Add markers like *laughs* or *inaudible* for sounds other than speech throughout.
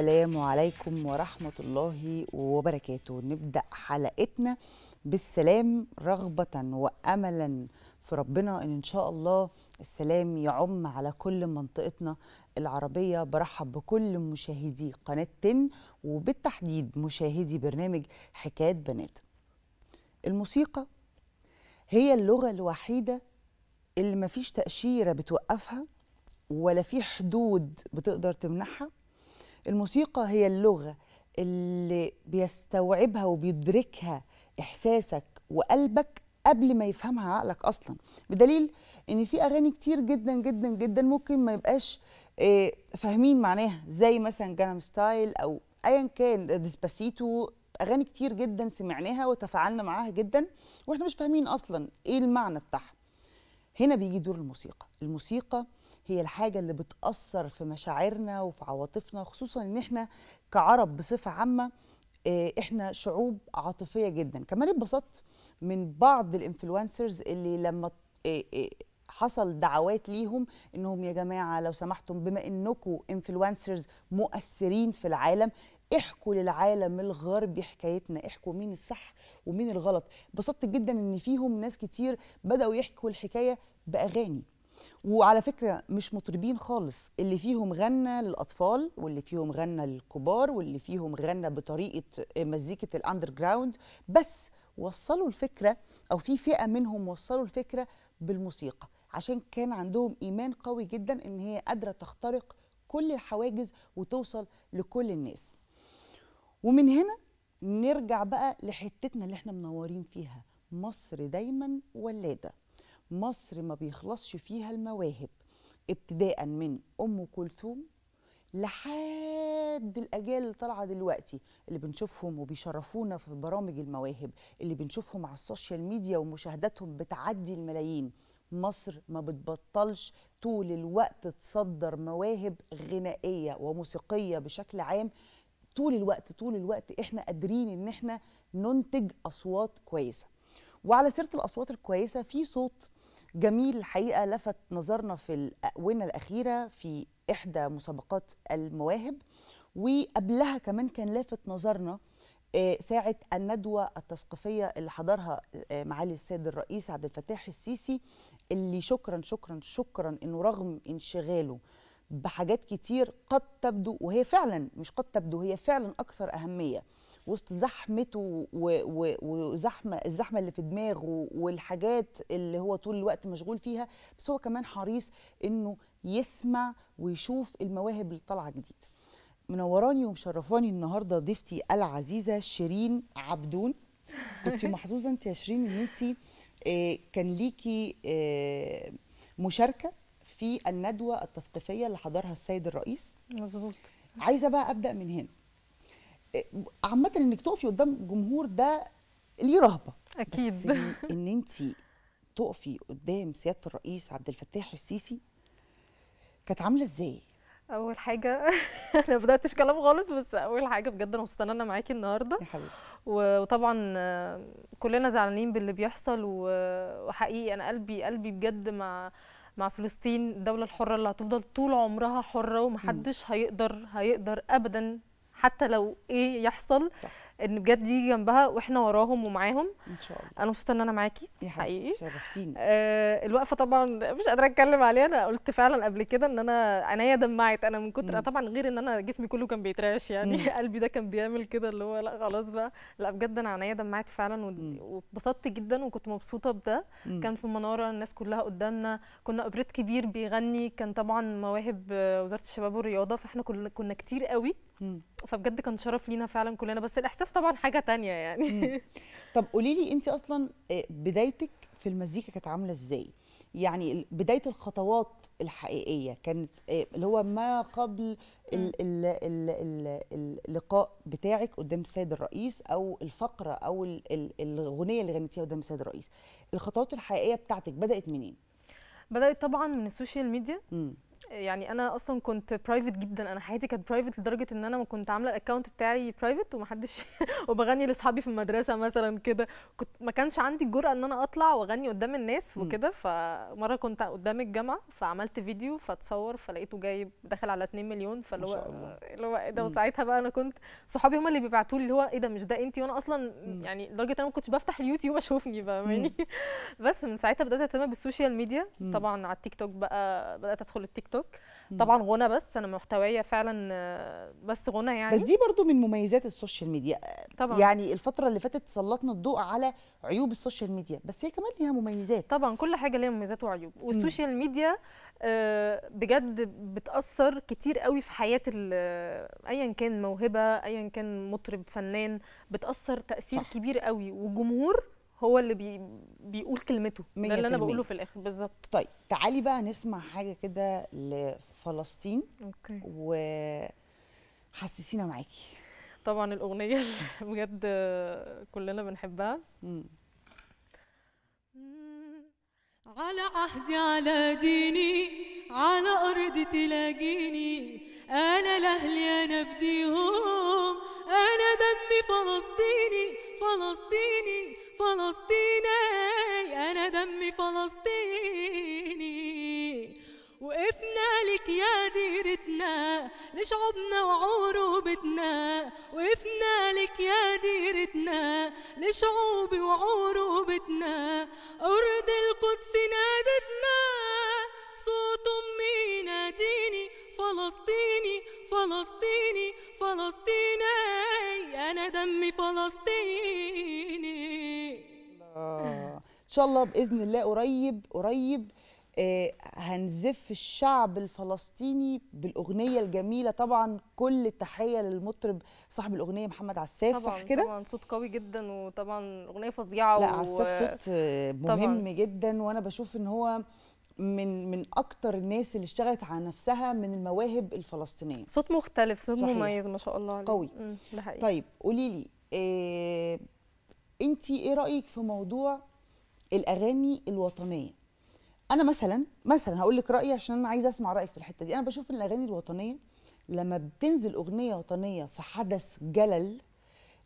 السلام عليكم ورحمة الله وبركاته نبدأ حلقتنا بالسلام رغبة وأملا في ربنا إن إن شاء الله السلام يعم على كل منطقتنا العربية برحب بكل مشاهدي قناة تن وبالتحديد مشاهدي برنامج حكاية بنات الموسيقى هي اللغة الوحيدة اللي مفيش تأشيرة بتوقفها ولا في حدود بتقدر تمنحها الموسيقى هي اللغه اللي بيستوعبها وبيدركها احساسك وقلبك قبل ما يفهمها عقلك اصلا بدليل ان في اغاني كتير جدا جدا جدا ممكن ما يبقاش آه، فاهمين معناها زي مثلا جانم ستايل او ايا كان ديسباسيتو اغاني كتير جدا سمعناها وتفاعلنا معاها جدا واحنا مش فاهمين اصلا ايه المعنى بتاعها هنا بيجي دور الموسيقى الموسيقى هي الحاجة اللي بتأثر في مشاعرنا وفي عواطفنا خصوصا إن إحنا كعرب بصفة عامة آه، إحنا شعوب عاطفية جدا كمان اتبسطت من بعض الإنفلونسرز اللي لما آه، آه، حصل دعوات ليهم انهم يا جماعه لو سمحتم بما انكم انفلونسرز مؤثرين في العالم احكوا للعالم الغربي حكايتنا احكوا مين الصح ومين الغلط بسطت جدا ان فيهم ناس كتير بداوا يحكوا الحكايه باغاني وعلى فكره مش مطربين خالص اللي فيهم غنى للاطفال واللي فيهم غنى للكبار واللي فيهم غنى بطريقه آه، مزيكه الاندر جراوند بس وصلوا الفكره او في فئه منهم وصلوا الفكره بالموسيقى عشان كان عندهم ايمان قوي جدا ان هي قادره تخترق كل الحواجز وتوصل لكل الناس ومن هنا نرجع بقى لحتتنا اللي احنا منورين فيها مصر دايما ولاده مصر ما بيخلصش فيها المواهب ابتداء من ام كلثوم لحد الاجيال اللي طالعه دلوقتي اللي بنشوفهم وبيشرفونا في برامج المواهب اللي بنشوفهم على السوشيال ميديا ومشاهداتهم بتعدي الملايين مصر ما بتبطلش طول الوقت تصدر مواهب غنائيه وموسيقيه بشكل عام طول الوقت طول الوقت احنا قادرين ان احنا ننتج اصوات كويسه وعلى سيره الاصوات الكويسه في صوت جميل الحقيقه لفت نظرنا في الاونه الاخيره في احدى مسابقات المواهب وقبلها كمان كان لافت نظرنا آه، ساعة الندوة التثقيفية اللي حضرها آه، معالي السيد الرئيس عبد الفتاح السيسي اللي شكرا شكرا شكرا انه رغم انشغاله بحاجات كتير قد تبدو وهي فعلا مش قد تبدو هي فعلا اكثر اهميه وسط زحمته وزحمه الزحمه اللي في دماغه والحاجات اللي هو طول الوقت مشغول فيها بس هو كمان حريص انه يسمع ويشوف المواهب اللي طالعه جديد منوراني ومشرفاني النهارده ضيفتي العزيزه شيرين عبدون كنت *laughs* محظوظه انت يا شيرين ان انت آه، كان ليكي آه، مشاركه في الندوه التثقيفيه اللي حضرها السيد الرئيس مظبوط عايزه بقى ابدا من هنا عامه انك تقفي قدام جمهور ده ليه رهبه اكيد ان, *laughs* إن انت تقفي قدام سياده الرئيس عبد الفتاح السيسي كانت عامله ازاي اول حاجه *laughs* انا ما بداتش كلام خالص بس اول حاجه بجد انا مبسوطه ان انا معاكي النهارده يا حبيبي وطبعا كلنا زعلانين باللي بيحصل وحقيقي انا قلبي قلبي بجد مع مع فلسطين الدوله الحره اللي هتفضل طول عمرها حره ومحدش هيقدر هيقدر ابدا حتى لو ايه يحصل صح. ان بجد يجي جنبها واحنا وراهم ومعاهم ان شاء الله انا مبسوطه ان انا معاكي حقيقي شرفتيني آه الوقفه طبعا مش قادره اتكلم عليها انا قلت فعلا قبل كده ان انا عينيا دمعت انا من كتر طبعا غير ان انا جسمي كله كان بيترعش يعني مم. *laughs* قلبي ده كان بيعمل كده اللي هو لا خلاص بقى لا بجد انا عينيا دمعت فعلا واتبسطت جدا وكنت مبسوطه بده كان في مناره الناس كلها قدامنا كنا اوبريت كبير بيغني كان طبعا مواهب وزاره الشباب والرياضه فاحنا كنا كتير قوي مم. فبجد كان شرف لينا فعلا كلنا بس الاحساس الرقص طبعا حاجه تانية يعني طب قولي لي انت اصلا آه، بدايتك في المزيكا كانت عامله ازاي يعني بدايه الخطوات الحقيقيه كانت آه، اللي هو ما قبل الـ الـ الـ الـ اللقاء بتاعك قدام السيد الرئيس او الفقره او الاغنيه اللي غنيتيها قدام السيد الرئيس الخطوات الحقيقيه بتاعتك بدات منين بدات طبعا من السوشيال ميديا يعني انا اصلا كنت برايفت جدا انا حياتي كانت برايفت لدرجه ان انا ما كنت عامله الاكونت بتاعي برايفت ومحدش *laughs* وبغني لاصحابي في المدرسه مثلا كده كنت ما كانش عندي الجرأه ان انا اطلع واغني قدام الناس وكده فمره كنت قدام الجامعه فعملت فيديو فاتصور فلقيته جايب داخل على 2 مليون فاللي هو اللي هو ايه ده وساعتها بقى انا كنت صحابي هم اللي بيبعتوا لي اللي هو ايه ده مش ده انت وانا اصلا يعني لدرجه انا ما كنتش بفتح اليوتيوب اشوفني فاهماني *laughs* بس من ساعتها بدات اهتم بالسوشيال ميديا طبعا على التيك توك بقى بدات ادخل التيك توك طبعا غنى بس انا محتويه فعلا بس غنى يعني بس دي برضو من مميزات السوشيال ميديا طبعا يعني الفتره اللي فاتت سلطنا الضوء على عيوب السوشيال ميديا بس هي كمان ليها مميزات طبعا كل حاجه ليها مميزات وعيوب والسوشيال ميديا آه، بجد بتاثر كتير قوي في حياه ايا كان موهبه ايا كان مطرب فنان بتاثر تاثير صح. كبير قوي وجمهور هو اللي بي بيقول كلمته ده اللي انا بقوله في الاخر بالظبط طيب تعالي بقى نسمع حاجه كده لفلسطين اوكي وحسسينا معاكي طبعا الاغنيه اللي *laughs* بجد كلنا بنحبها مم. على عهدي على ديني على أرض تلاقيني أنا لأهلي أنا بديهم أنا دمي فلسطيني فلسطيني فلسطيني أنا دمي فلسطيني وقفنا لك يا ديرتنا لشعبنا وعروبتنا وقفنا لك يا ديرتنا لشعوبي وعروبتنا أرض القدس نادتنا صوت أمي ناديني فلسطيني فلسطيني فلسطيني أنا دمي فلسطيني آه. ان شاء الله باذن الله قريب قريب آه هنزف الشعب الفلسطيني بالاغنيه الجميله طبعا كل التحيه للمطرب صاحب الاغنيه محمد عساف صح كده طبعا صوت قوي جدا وطبعا اغنيه فظيعه لا و... عساف صوت مهم طبعاً. جدا وانا بشوف ان هو من من اكتر الناس اللي اشتغلت على نفسها من المواهب الفلسطينيه صوت مختلف صوت صحيح. مميز ما شاء الله عليه قوي ده حقيقي طيب قولي لي إيه انت ايه رايك في موضوع الاغاني الوطنيه انا مثلا مثلا هقول لك رايي عشان انا عايزه اسمع رايك في الحته دي انا بشوف ان الاغاني الوطنيه لما بتنزل اغنيه وطنيه في حدث جلل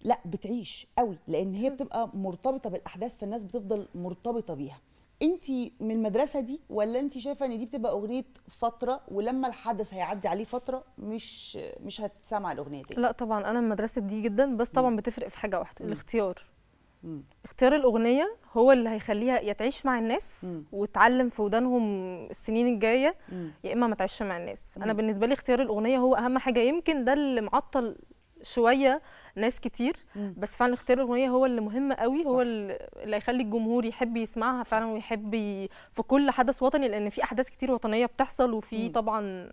لا بتعيش قوي لان هي بتبقى مرتبطه بالاحداث فالناس بتفضل مرتبطه بيها انت من المدرسه دي ولا انت شايفه ان دي بتبقى اغنيه فتره ولما الحدث هيعدي عليه فتره مش مش هتسمع الاغنيه دي لا طبعا انا من مدرسه دي جدا بس طبعا بتفرق في حاجه واحده الاختيار مم. اختيار الاغنيه هو اللي هيخليها يا تعيش مع الناس مم. وتعلم في ودانهم السنين الجايه يا اما ما تعيش مع الناس مم. انا بالنسبه لي اختيار الاغنيه هو اهم حاجه يمكن ده اللي معطل شويه ناس كتير مم. بس فعلا اختيار الاغنيه هو اللي مهم قوي هو صح. اللي هيخلي الجمهور يحب يسمعها فعلا ويحب في كل حدث وطني لان في احداث كتير وطنيه بتحصل وفي طبعا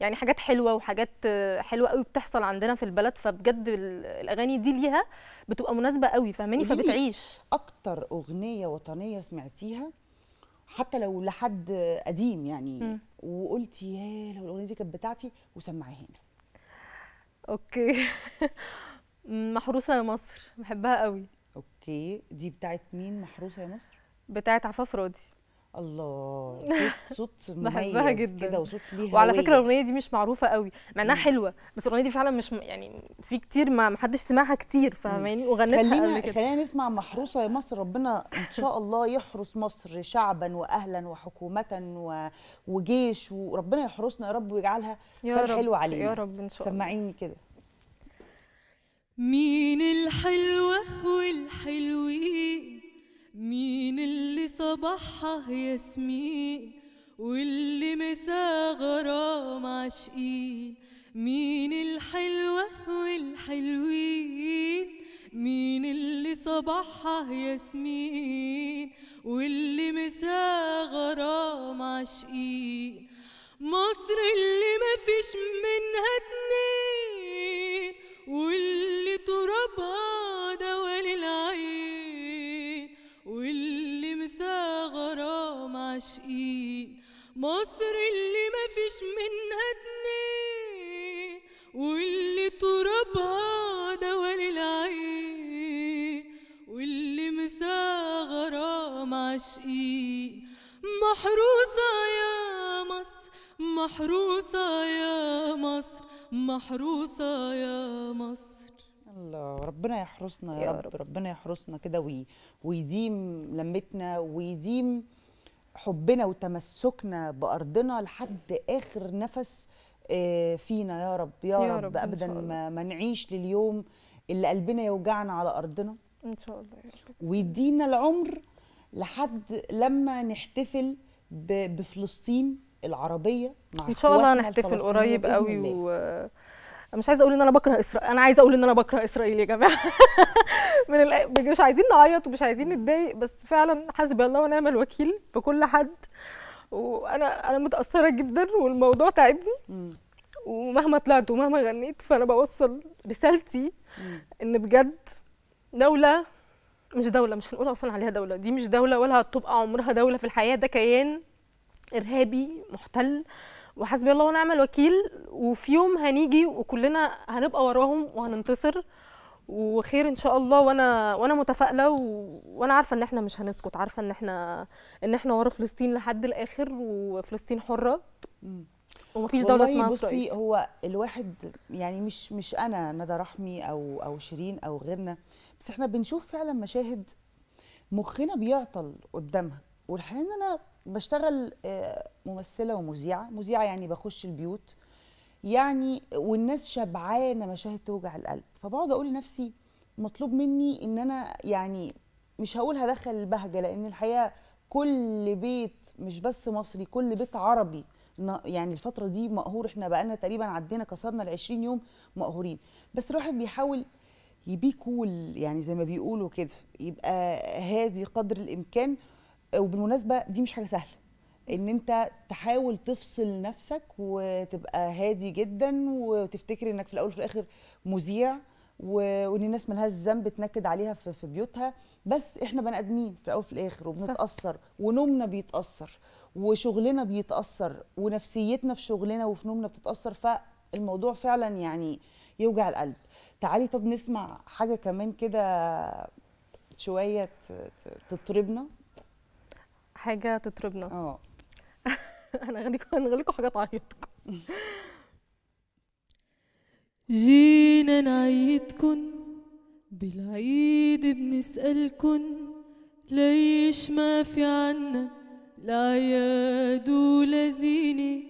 يعني حاجات حلوه وحاجات حلوه قوي بتحصل عندنا في البلد فبجد الاغاني دي ليها بتبقى مناسبه قوي فاهماني فبتعيش اكتر اغنيه وطنيه سمعتيها حتى لو لحد قديم يعني م. وقلتي يا لو الاغنيه دي كانت بتاعتي وسمعيها هنا اوكي *laughs* محروسه يا مصر بحبها قوي اوكي دي بتاعت مين محروسه يا مصر بتاعت عفاف راضي الله *laughs* صوت صوت بحبها جدا كده وصوت ليها وعلى فكره الاغنيه دي مش معروفه قوي مع انها حلوه بس الاغنيه دي فعلا مش يعني في كتير ما محدش سمعها كتير فاهماني وغنتها خلينا خلينا نسمع محروسه يا مصر ربنا ان *laughs* شاء الله يحرس مصر شعبا واهلا وحكومه و... وجيش وربنا يحرسنا يا رب ويجعلها خير حلو علينا يا رب ان شاء الله سمعيني كده مين الحلوه والحلوين مين اللي صبحها ياسمين واللي مسا غرام عاشقين مين الحلوة والحلوين مين اللي صبحها ياسمين واللي مسا غرام عاشقين مصر اللي مفيش منها اتنين واللي ترابها دوالي العالم عاشقين مصر اللي ما فيش منها اتنين واللي ترابها دوال العين واللي مساها غرام عاشقين محروسة يا مصر محروسة يا مصر محروسة يا مصر الله ربنا يحرسنا يا, يا رب. رب ربنا يحرسنا كده ويديم لمتنا ويديم حبنا وتمسكنا بارضنا لحد اخر نفس آه، فينا يا رب يا, يا رب, رب ابدا ما, ما نعيش لليوم اللي قلبنا يوجعنا على ارضنا ان شاء الله يا رب ويدينا العمر لحد لما نحتفل بفلسطين العربيه مع ان شاء الله هنحتفل قريب قوي و... مش عايزه اقول ان انا بكره اسرائيل انا عايزه اقول ان انا بكره اسرائيل يا جماعه *laughs* من ال... مش عايزين نعيط ومش عايزين نتضايق بس فعلا حسبي الله ونعم الوكيل في كل حد وانا انا متاثره جدا والموضوع تعبني ومهما طلعت ومهما غنيت فانا بوصل رسالتي ان بجد دوله مش دوله مش هنقول اصلا عليها دوله دي مش دوله ولا هتبقى عمرها دوله في الحياه ده كيان ارهابي محتل وحسبي الله ونعم الوكيل وفي يوم هنيجي وكلنا هنبقى وراهم وهننتصر وخير ان شاء الله وانا وانا متفائله و... وانا عارفه ان احنا مش هنسكت عارفه ان احنا ان احنا ورا فلسطين لحد الاخر وفلسطين حره ومفيش دوله اسمها بصي هو الواحد يعني مش مش انا ندى رحمي او او شيرين او غيرنا بس احنا بنشوف فعلا مشاهد مخنا بيعطل قدامها والحقيقه ان انا بشتغل آه، ممثله ومذيعه مذيعه يعني بخش البيوت يعني والناس شبعانه مشاهد توجع القلب فبقعد اقول لنفسي مطلوب مني ان انا يعني مش هقول هدخل البهجه لان الحقيقه كل بيت مش بس مصري كل بيت عربي يعني الفتره دي مقهور احنا بقالنا تقريبا عدينا كسرنا ال 20 يوم مقهورين بس الواحد بيحاول يبيكول يعني زي ما بيقولوا كده يبقى هادي قدر الامكان وبالمناسبه دي مش حاجه سهله ان انت تحاول تفصل نفسك وتبقى هادي جدا وتفتكر انك في الاول وفي الاخر مذيع وان الناس ملهاش ذنب تنكد عليها في, في بيوتها بس احنا بني ادمين في الاول وفي الاخر وبنتاثر ونومنا بيتاثر وشغلنا بيتاثر ونفسيتنا في شغلنا وفي نومنا بتتاثر فالموضوع فعلا يعني يوجع القلب تعالي طب نسمع حاجه كمان كده شويه تطربنا حاجه تطربنا اه *laughs* انا هغنيكم هنغني لكم حاجه تعيطكم *laughs* جينا نعيدكن بالعيد بنسألكن ليش ما في عنا العياد ولا زينة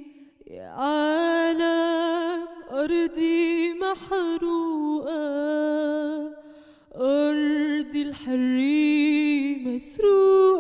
يا عالم أرضي محروقة أرضي الحرية مسروقة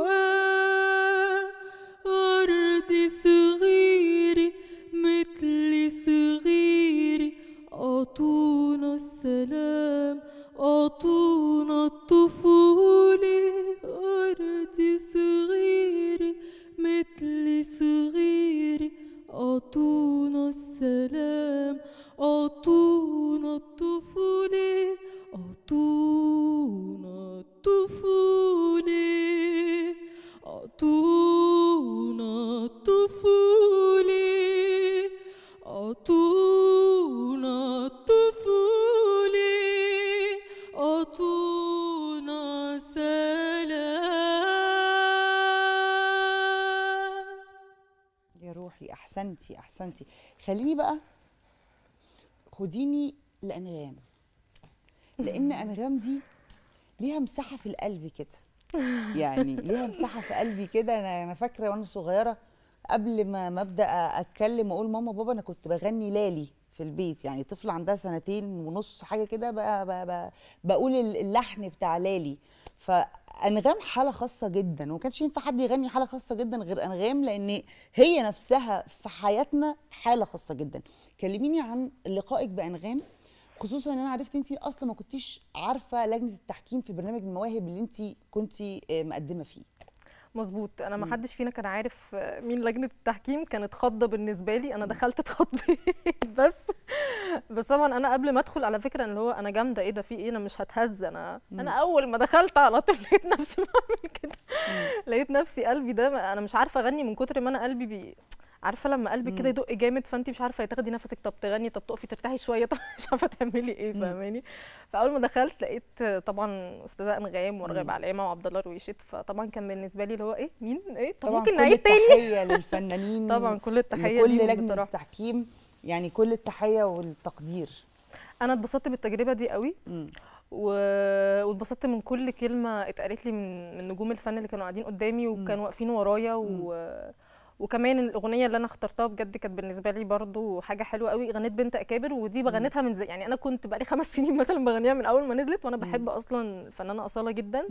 احسنتي احسنتي خليني بقى خديني لانغام لان انغام دي ليها مساحه في القلب كده يعني ليها مساحه في قلبي كده انا انا فاكره وانا صغيره قبل ما ما ابدا اتكلم اقول ماما بابا انا كنت بغني لالي في البيت يعني طفل عندها سنتين ونص حاجه كده بقى, بقى, بقى بقول اللحن بتاع لالي ف انغام حاله خاصه جدا وما كانش ينفع حد يغني حاله خاصه جدا غير انغام لان هي نفسها في حياتنا حاله خاصه جدا كلميني عن لقائك بانغام خصوصا ان انا عرفت انت اصلا ما كنتيش عارفه لجنه التحكيم في برنامج المواهب اللي انت كنت آه، مقدمه فيه مظبوط انا ما حدش فينا كان عارف مين لجنه التحكيم كانت خضه بالنسبه لي انا دخلت اتخضيت *laughs* بس بس طبعا انا قبل ما ادخل على فكره اللي هو انا جامده ايه ده في ايه انا مش هتهز انا مم. انا اول ما دخلت على طول *laughs* لقيت نفسي بعمل كده لقيت نفسي قلبي ده انا مش عارفه اغني من كتر ما انا قلبي بي عارفه لما قلبك كده يدق جامد فانت مش عارفه تاخدي نفسك طب تغني طب تقفي ترتاحي شويه *laughs* طب مش عارفه تعملي ايه فاهماني فاول ما دخلت لقيت طبعا استاذه انغام ورغب علامه وعبد الله رويشت فطبعا كان بالنسبه لي اللي هو ايه مين ايه طب ممكن نعيد تاني طبعا كل التحيه *laughs* للفنانين طبعا كل يعني التحيه لكل لجنه التحكيم يعني كل التحيه والتقدير انا اتبسطت بالتجربه دي قوي و... واتبسطت من كل كلمه اتقالت لي من, من نجوم الفن اللي كانوا قاعدين قدامي وكانوا واقفين ورايا و... وكمان الاغنيه اللي انا اخترتها بجد كانت بالنسبه لي برضو حاجه حلوه قوي غنيت بنت اكابر ودي بغنتها من زي يعني انا كنت بقالي خمس *laughs* سنين مثلا بغنيها من اول ما نزلت وانا بحب اصلا الفنانه اصاله جدا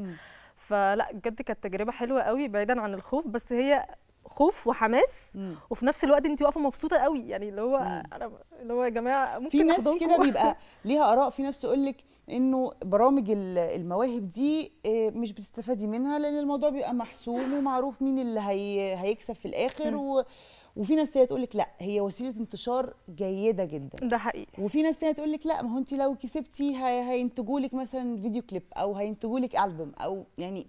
فلا بجد كانت تجربه حلوه قوي بعيدا عن الخوف بس هي خوف وحماس مم. وفي نفس الوقت انت واقفه مبسوطه قوي يعني اللي هو انا اللي هو يا جماعه ممكن في ناس كده بيبقى *laughs* ليها اراء في ناس تقول لك انه برامج المواهب دي آه، مش بتستفادي منها لان الموضوع بيبقى محسوم ومعروف مين اللي هي هيكسب في الاخر و وفي ناس تانية تقول لك لا هي وسيله انتشار جيده جدا ده حقيقي وفي ناس تانية تقول لك لا ما هو انت لو كسبتي هينتجوا لك مثلا فيديو كليب او هينتجوا لك البوم او يعني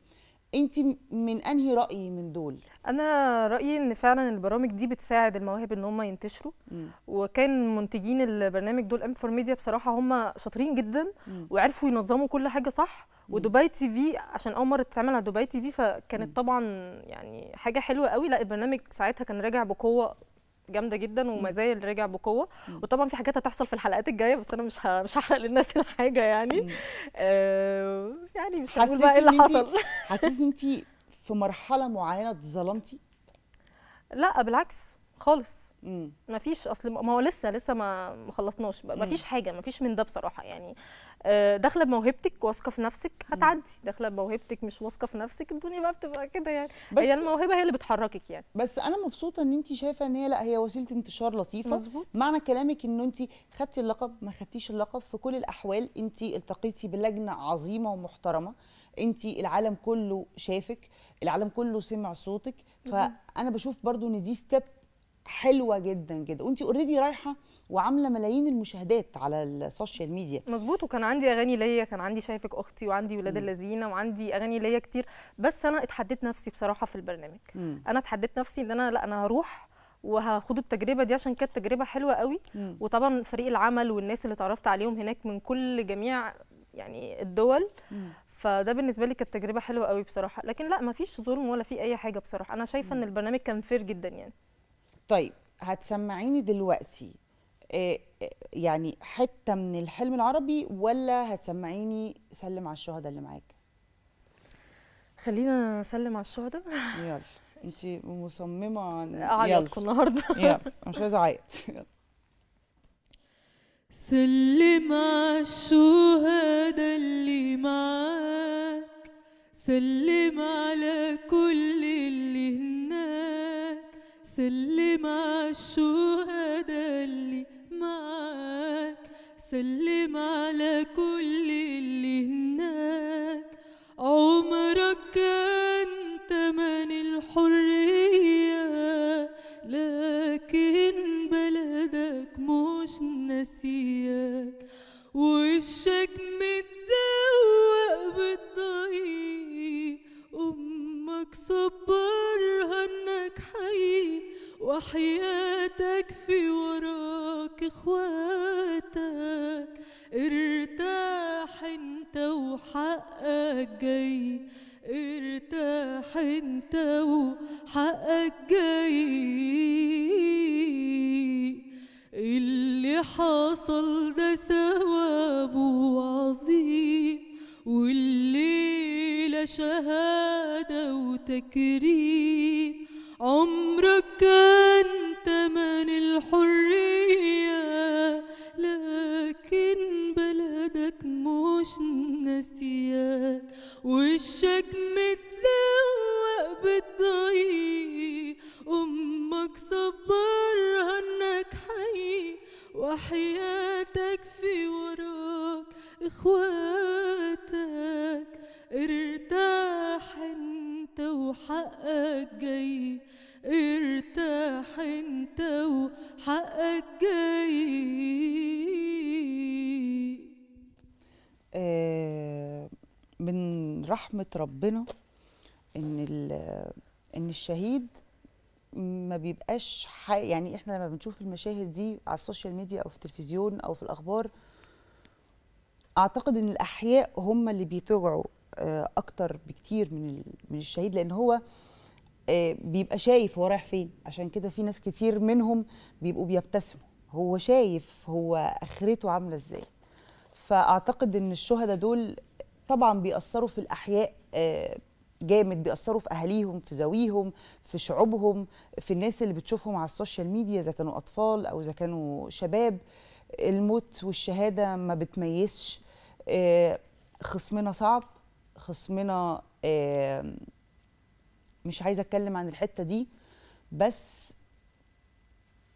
انت من انهي راي من دول انا رايي ان فعلا البرامج دي بتساعد المواهب ان هم ينتشروا م. وكان منتجين البرنامج دول ام فور ميديا بصراحه هم شاطرين جدا م. وعرفوا ينظموا كل حاجه صح م. ودبي تي في عشان اول مره تتعمل على دبي تي في فكانت م. طبعا يعني حاجه حلوه قوي لا البرنامج ساعتها كان راجع بقوه جامده جدا ومازال راجع بقوه وطبعا في حاجات هتحصل في الحلقات الجايه بس انا مش ه... مش هحرق للناس *laughs* الحاجه يعني آه يعني مش هقول بقى ايه اللي حصل *laughs* ان انت في مرحله معينه اتظلمتي لا بالعكس خالص ما فيش اصل ما هو لسه لسه ما خلصناش ما فيش حاجه ما فيش من ده بصراحه يعني آه، داخله بموهبتك واثقه في نفسك هتعدي داخله بموهبتك مش واثقه في نفسك الدنيا بقى بتبقى كده يعني هي الموهبه هي اللي بتحركك يعني بس انا مبسوطه ان انت شايفه ان هي لا هي وسيله انتشار لطيفه مظبوط معنى كلامك ان انت خدتي اللقب ما خدتيش اللقب في كل الاحوال انت التقيتي بلجنه عظيمه ومحترمه انت العالم كله شافك العالم كله سمع صوتك فانا بشوف برضو ان دي ستيب حلوه جدا جدا وانت اوريدي رايحه وعامله ملايين المشاهدات على السوشيال ميديا مظبوط وكان عندي اغاني ليا كان عندي شايفك اختي وعندي ولاد اللذينه وعندي اغاني ليا كتير بس انا اتحديت نفسي بصراحه في البرنامج م. انا اتحديت نفسي ان انا لا انا هروح وهاخد التجربه دي عشان كانت تجربه حلوه قوي م. وطبعا فريق العمل والناس اللي اتعرفت عليهم هناك من كل جميع يعني الدول م. فده بالنسبه لي كانت تجربه حلوه قوي بصراحه لكن لا ما فيش ظلم ولا في اي حاجه بصراحه انا شايفه ان البرنامج كان فير جدا يعني طيب هتسمعيني دلوقتي آه، آه، يعني حته من الحلم العربي ولا هتسمعيني سلم على الشهداء اللي معاك خلينا نسلم على الشهداء يلا انت مصممه *laughs* اعيطكم النهارده يلا مش عايزه اعيط *laughs* سلم على الشهداء اللي معاك سلم على كل اللي هناك سلم على الشهداء سلم على كل اللي هناك عمرك كان تمن الحرية لكن بلدك مش نسيك وشك متزوق بالضيق أمك صبرها إنك حي وحياتك في وراك اخواتك ارتاح انت وحقك جاي ارتاح انت وحقك جاي اللي حصل ده ثوابه عظيم والليله شهاده وتكريم عمرك كان تمن الحرية لكن بلدك مش نسيان وشك متزوق بالضي أمك صبرها إنك حي وحياتك في وراك إخواتك ارتاح انت وحقك جاي ارتاح انت وحقك جاي آه من رحمة ربنا ان ان الشهيد ما بيبقاش يعني احنا لما بنشوف المشاهد دي على السوشيال ميديا او في التلفزيون او في الاخبار اعتقد ان الاحياء هم اللي بيتوجعوا آه، اكتر بكتير من من الشهيد لان هو آه، بيبقى شايف هو رايح فين عشان كده في ناس كتير منهم بيبقوا بيبتسموا هو شايف هو اخرته عامله ازاي فاعتقد ان الشهداء دول طبعا بيأثروا في الاحياء آه، جامد بيأثروا في اهاليهم في ذويهم في شعوبهم في الناس اللي بتشوفهم على السوشيال ميديا اذا كانوا اطفال او اذا كانوا شباب الموت والشهاده ما بتميزش آه، خصمنا صعب خصمنا مش عايزه اتكلم عن الحته دي بس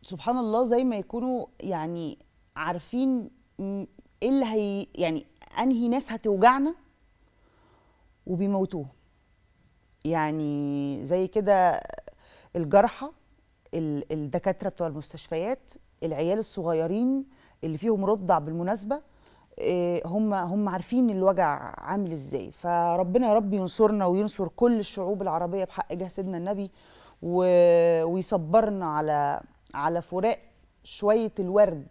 سبحان الله زي ما يكونوا يعني عارفين ايه اللي هي يعني انهي ناس هتوجعنا وبيموتوه يعني زي كده الجرحى الدكاتره بتوع المستشفيات العيال الصغيرين اللي فيهم رضع بالمناسبه آه، هم هم عارفين الوجع عامل ازاي فربنا يا رب ينصرنا وينصر كل الشعوب العربيه بحق جه سيدنا النبي ويصبرنا على على فراق شويه الورد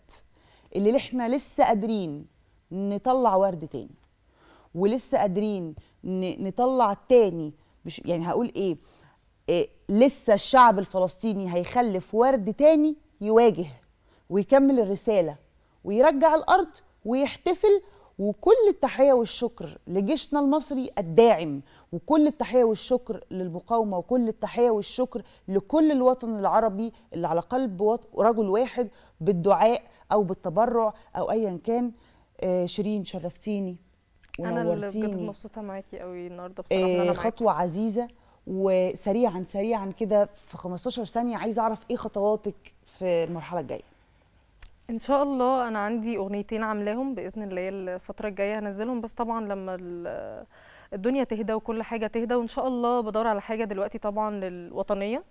اللي احنا لسه قادرين نطلع ورد تاني ولسه قادرين نطلع تاني مش يعني هقول ايه, إيه لسه الشعب الفلسطيني هيخلف ورد تاني يواجه ويكمل الرساله ويرجع الارض ويحتفل وكل التحيه والشكر لجيشنا المصري الداعم وكل التحيه والشكر للمقاومه وكل التحيه والشكر لكل الوطن العربي اللي على قلب رجل واحد بالدعاء او بالتبرع او ايا كان آه شيرين شرفتيني ونورتيني انا كنت مبسوطه معاكي قوي النهارده بصراحه آه أنا خطوه معاكي. عزيزه وسريعا سريعا كده في 15 ثانيه عايزه اعرف ايه خطواتك في المرحله الجايه ان شاء الله انا عندي اغنيتين عاملاهم باذن الله الفتره الجايه هنزلهم بس طبعا لما الدنيا تهدى وكل حاجه تهدى وان شاء الله بدور على حاجه دلوقتي طبعا للوطنيه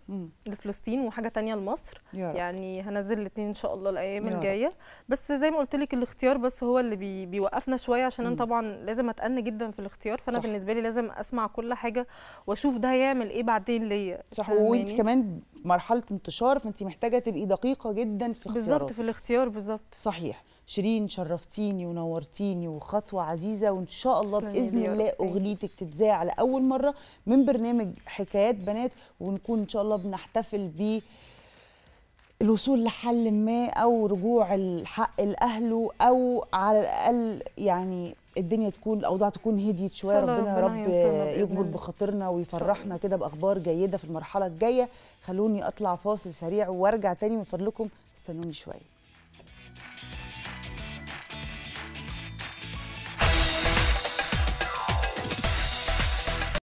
لفلسطين وحاجه تانية لمصر يعني هنزل الاثنين ان شاء الله الايام الجايه بس زي ما قلت لك الاختيار بس هو اللي بي بيوقفنا شويه عشان انا طبعا لازم اتأن جدا في الاختيار فانا صح. بالنسبه لي لازم اسمع كل حاجه واشوف ده هيعمل ايه بعدين ليا صح وانت كمان مرحله انتشار فانت محتاجه تبقي دقيقه جدا في اختيارك بالظبط في الاختيار بالظبط صحيح شيرين شرفتيني ونورتيني وخطوه عزيزه وان شاء الله باذن الله اغنيتك تتذاع لاول مره من برنامج حكايات بنات ونكون ان شاء الله بنحتفل ب الوصول لحل ما او رجوع الحق لاهله او على الاقل يعني الدنيا تكون الاوضاع تكون هديت شويه ربنا, ربنا يا رب يجبر بخاطرنا ويفرحنا كده باخبار جيده في المرحله الجايه خلوني اطلع فاصل سريع وارجع تاني من فضلكم استنوني شويه